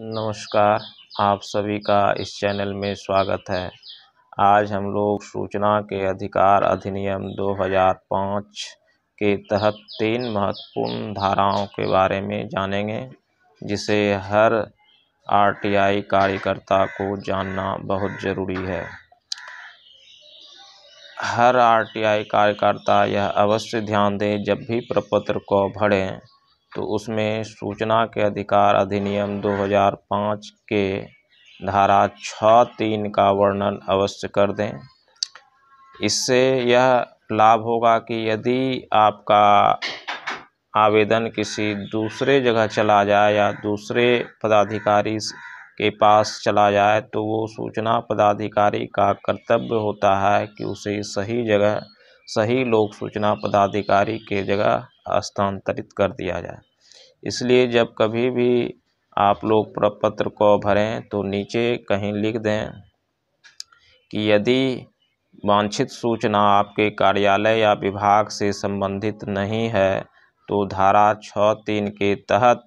नमस्कार आप सभी का इस चैनल में स्वागत है आज हम लोग सूचना के अधिकार अधिनियम 2005 के तहत तीन महत्वपूर्ण धाराओं के बारे में जानेंगे जिसे हर आरटीआई कार्यकर्ता को जानना बहुत ज़रूरी है हर आरटीआई कार्यकर्ता यह अवश्य ध्यान दें जब भी प्रपत्र को भरें तो उसमें सूचना के अधिकार अधिनियम 2005 के धारा छः तीन का वर्णन अवश्य कर दें इससे यह लाभ होगा कि यदि आपका आवेदन किसी दूसरे जगह चला जाए या दूसरे पदाधिकारी के पास चला जाए तो वो सूचना पदाधिकारी का कर्तव्य होता है कि उसे सही जगह सही लोग सूचना पदाधिकारी के जगह हस्तांतरित कर दिया जाए इसलिए जब कभी भी आप लोग प्रपत्र को भरें तो नीचे कहीं लिख दें कि यदि वांछित सूचना आपके कार्यालय या विभाग से संबंधित नहीं है तो धारा छः तीन के तहत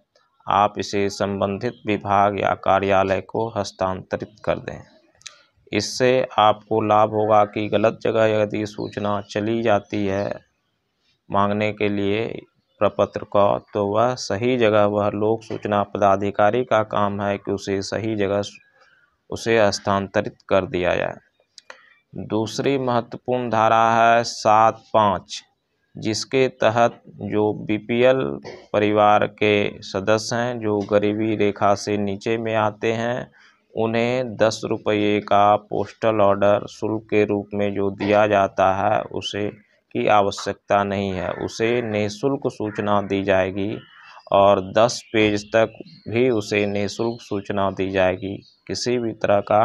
आप इसे संबंधित विभाग या कार्यालय को हस्तांतरित कर दें इससे आपको लाभ होगा कि गलत जगह यदि सूचना चली जाती है मांगने के लिए प्रपत्र को तो वह सही जगह वह लोक सूचना पदाधिकारी का काम है कि उसे सही जगह उसे स्थानांतरित कर दिया जाए दूसरी महत्वपूर्ण धारा है सात पाँच जिसके तहत जो बीपीएल परिवार के सदस्य हैं जो गरीबी रेखा से नीचे में आते हैं उन्हें दस रुपये का पोस्टल ऑर्डर शुल्क के रूप में जो दिया जाता है उसे की आवश्यकता नहीं है उसे निःशुल्क सूचना दी जाएगी और 10 पेज तक भी उसे निःशुल्क सूचना दी जाएगी किसी भी तरह का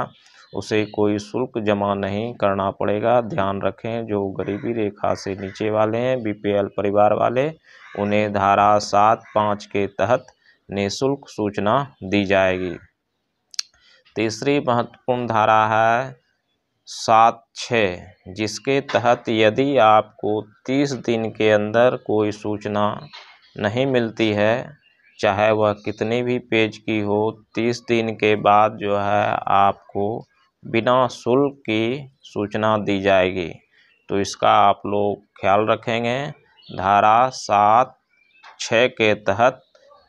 उसे कोई शुल्क जमा नहीं करना पड़ेगा ध्यान रखें जो गरीबी रेखा से नीचे वाले हैं बीपीएल परिवार वाले उन्हें धारा सात पाँच के तहत निःशुल्क सूचना दी जाएगी तीसरी महत्वपूर्ण धारा है सात छः जिसके तहत यदि आपको तीस दिन के अंदर कोई सूचना नहीं मिलती है चाहे वह कितनी भी पेज की हो तीस दिन के बाद जो है आपको बिना शुल्क की सूचना दी जाएगी तो इसका आप लोग ख्याल रखेंगे धारा सात छः के तहत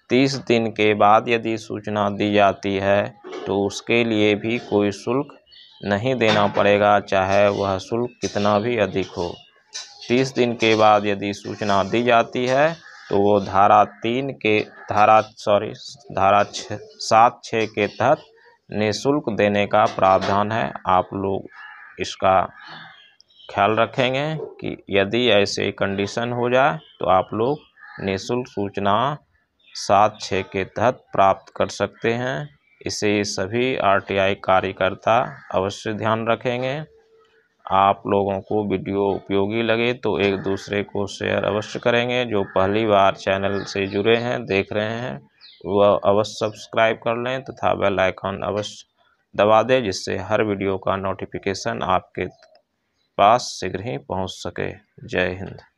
तीस दिन के बाद यदि सूचना दी जाती है तो उसके लिए भी कोई शुल्क नहीं देना पड़ेगा चाहे वह शुल्क कितना भी अधिक हो तीस दिन के बाद यदि सूचना दी जाती है तो वो धारा तीन के धारा सॉरी धारा छ सात छः के तहत निःशुल्क देने का प्रावधान है आप लोग इसका ख्याल रखेंगे कि यदि ऐसे कंडीशन हो जाए तो आप लोग निःशुल्क सूचना सात छः के तहत प्राप्त कर सकते हैं इसे सभी आरटीआई कार्यकर्ता अवश्य ध्यान रखेंगे आप लोगों को वीडियो उपयोगी लगे तो एक दूसरे को शेयर अवश्य करेंगे जो पहली बार चैनल से जुड़े हैं देख रहे हैं वह अवश्य सब्सक्राइब कर लें तथा तो बेल आइकॉन अवश्य दबा दें जिससे हर वीडियो का नोटिफिकेशन आपके पास शीघ्र ही पहुंच सके जय हिंद